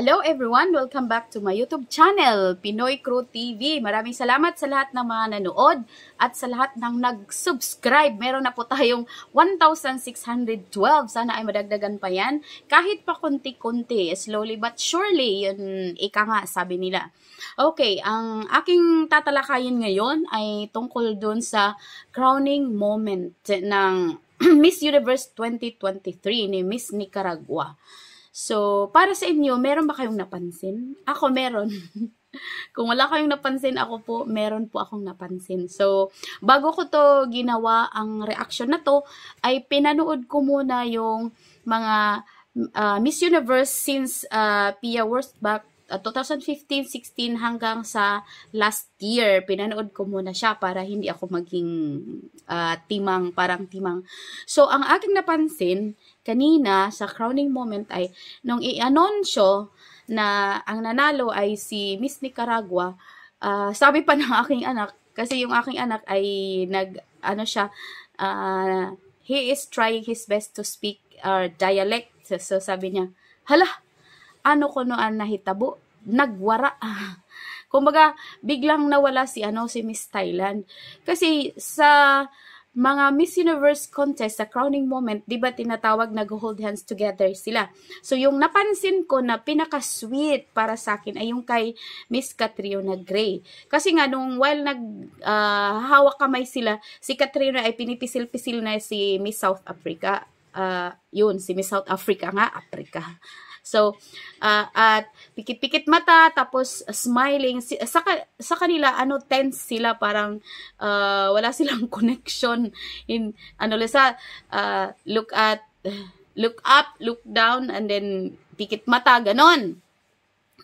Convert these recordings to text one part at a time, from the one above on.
Hello everyone! Welcome back to my YouTube channel, Pinoy Crew TV. Maraming salamat sa lahat ng mga nanood at sa lahat ng nag-subscribe. Meron na po tayong 1,612. Sana ay madagdagan pa yan. Kahit pa konti-konti, slowly but surely, yun ika nga sabi nila. Okay, ang aking tatalakayin ngayon ay tungkol dun sa crowning moment ng Miss Universe 2023 ni Miss Nicaragua. So, para sa inyo, meron ba kayong napansin? Ako meron. Kung wala kayong napansin, ako po, meron po akong napansin. So, bago ko to ginawa, ang reaction na to, ay pinanood ko muna yung mga uh, Miss Universe since uh, Pia Wurstbach uh, ah, 2015-16 hanggang sa last year, pinanood ko muna siya para hindi ako maging uh, timang, parang timang. So, ang aking napansin kanina sa crowning moment ay nung i-anonsyo na ang nanalo ay si Miss Nicaragua, uh, sabi pa ng aking anak, kasi yung aking anak ay nag, ano siya, uh, he is trying his best to speak our uh, dialect. So, sabi niya, hala, ano ko noan ah, nahitabo nagwara kumbaga biglang nawala si ano si Miss Thailand kasi sa mga Miss Universe contest sa crowning moment, 'di ba tinatawag nag-hold hands together sila. So yung napansin ko na pinaka-sweet para sa akin ay yung kay Miss Katrina Gray. Kasi nga nung while nag uh, hawak kamay sila, si Katrina ay pinipisil-pisil na si Miss South Africa. Uh, yun, si Miss South Africa nga, Africa. So, uh, at pikit-pikit mata, tapos smiling. Sa, sa kanila, ano, tense sila, parang uh, wala silang connection. In, ano, sa, uh, look at, look up, look down, and then pikit mata, ganon.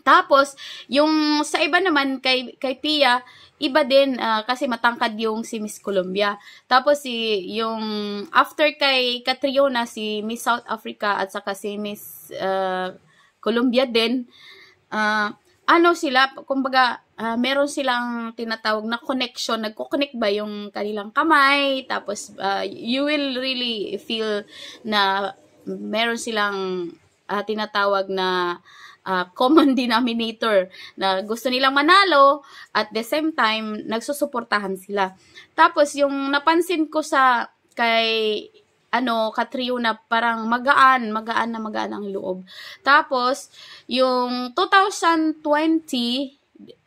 Tapos, yung sa iba naman, kay, kay Pia, iba din uh, kasi matangkad yung si Miss Colombia. Tapos si yung after kay Catriona si Miss South Africa at saka si Miss uh, Colombia din uh, ano sila kumbaga uh, meron silang tinatawag na connection, nagko-connect ba yung kanilang kamay tapos uh, you will really feel na meron silang uh, tinatawag na uh, uh, common denominator na gusto nilang manalo at the same time nagsusuportahan sila. Tapos yung napansin ko sa kay ano, katriyo na parang magaan, magaan na magaan ang loob. Tapos, yung 2020,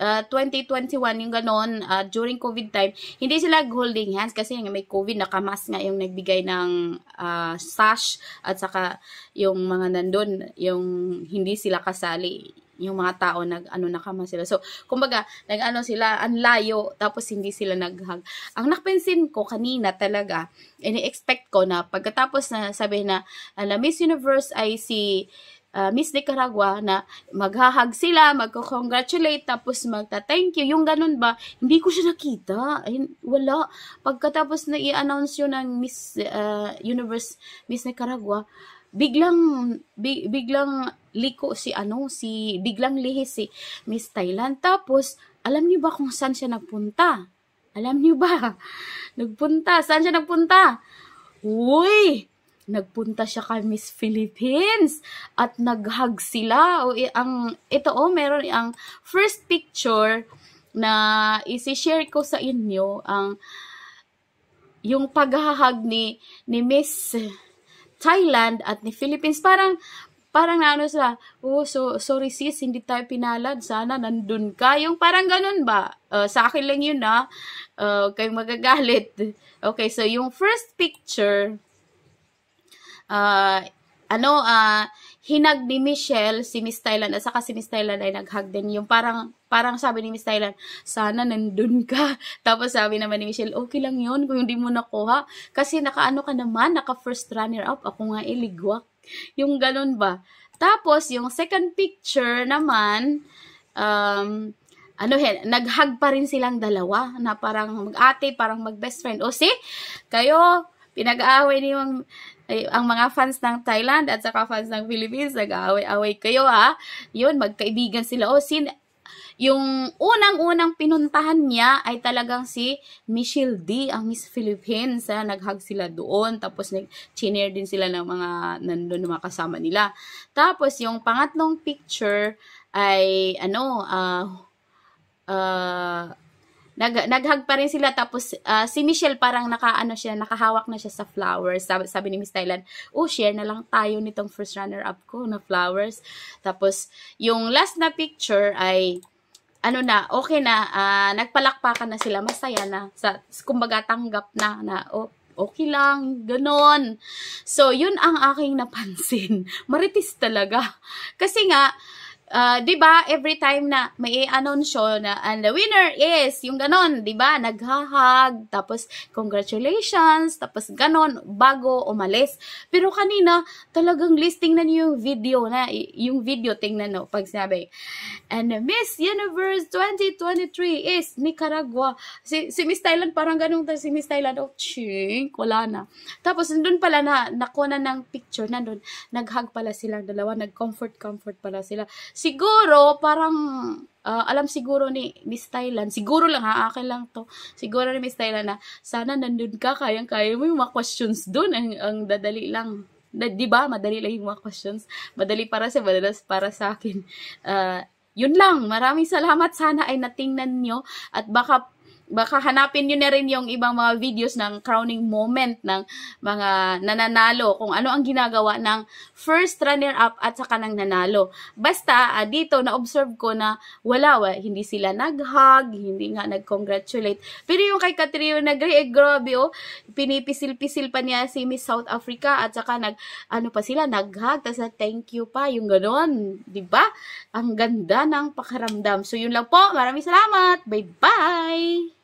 uh, ah, 2021 yung ganon, uh, during COVID time, hindi sila holding hands kasi nga may COVID, nakamas nga yung nagbigay ng uh, sash at saka yung mga nandun, yung hindi sila kasali yung mga tao nag ano nakama sila. So, kumbaga, nag ano sila ang layo tapos hindi sila naghag. Ang napensin ko kanina talaga, ini-expect ko na pagkatapos na sabi na uh, Miss Universe ay si uh, Miss Nicaragua na maghahag sila, magko-congratulate, tapos magta-thank you. Yung ganun ba, hindi ko siya nakita. Ay, wala. Pagkatapos na i-announce yun ng Miss uh, Universe, Miss Nicaragua, biglang big, biglang liko si ano si biglang lihis si Miss Thailand tapos alam niyo ba kung saan siya nagpunta alam niyo ba nagpunta saan siya nagpunta uy nagpunta siya kay Miss Philippines at naghag sila. O, ang, ito oh, meron ang first picture na i share ko sa inyo ang yung paghahag ni ni Miss Thailand at ni Philippines parang parang ano sa oh so sorry sis hindi tayo pinalad sana nandun ka yung parang ganun ba uh, sa akin lang yun na ah. uh, kayong magagalit okay so yung first picture uh, ano, uh, hinag ni Michelle si Miss Thailand at saka si Miss Thailand ay naghag din yung parang parang sabi ni Miss Thailand sana nandun ka tapos sabi naman ni Michelle okay lang yun kung hindi mo nakuha kasi nakaano ka naman naka first runner up ako nga iligwak eh, yung ganun ba tapos yung second picture naman um, ano hen, naghag pa rin silang dalawa na parang mag-ate, parang mag-best friend. O si, kayo, pinag-aaway ni yung ay, ang mga fans ng Thailand at saka fans ng Philippines, nag-away-away kayo ha. Yun, magkaibigan sila. O, oh, sin, yung unang-unang pinuntahan niya ay talagang si Michelle D, ang Miss Philippines. Ha? Naghag sila doon. Tapos nag din sila ng mga nandun mga kasama nila. Tapos yung pangatlong picture ay ano, uh, uh, nag, naghag pa rin sila tapos uh, si Michelle parang nakaano siya, nakahawak na siya sa flowers. Sabi, sabi ni Miss Thailand, oh share na lang tayo nitong first runner up ko na flowers. Tapos yung last na picture ay ano na, okay na, uh, nagpalakpakan na sila, masaya na, sa, kumbaga tanggap na, na, oh, okay lang, ganon. So, yun ang aking napansin. Maritis talaga. Kasi nga, Uh, 'di ba every time na may anunsyo na and the winner is yung ganon, 'di ba? Naghahag, tapos congratulations, tapos ganon bago umalis. Pero kanina, talagang listing na niyo yung video na yung video tingnan no pag sinabi. And Miss Universe 2023 is Nicaragua. Si, si Miss Thailand parang ganun ta si Miss Thailand. Oh, ching, wala na. Tapos doon pala na nakuha na ng picture na doon. Naghag pala silang dalawa, nag-comfort comfort pala sila siguro parang uh, alam siguro ni Miss Thailand, siguro lang ha, akin lang to. Siguro ni Miss Thailand na sana nandun ka, kayang-kaya mo yung mga questions doon ang, ang dadali lang. Na, 'Di ba? Madali lang yung mga questions. Madali para sa madalas para sa akin. Uh, yun lang. Maraming salamat. Sana ay natingnan nyo at baka baka hanapin nyo na rin yung ibang mga videos ng crowning moment ng mga nananalo, kung ano ang ginagawa ng first runner-up at saka ng nanalo. Basta, uh, dito, na-observe ko na wala, wala, hindi sila nag-hug, hindi nga nag-congratulate. Pero yung kay Catriona Gray, eh, grabe, oh, pinipisil-pisil pa niya si Miss South Africa at saka nag, ano pa sila, nag-hug, tapos thank you pa, yung ganon, di ba? Ang ganda ng pakaramdam. So, yun lang po. Maraming salamat. Bye-bye!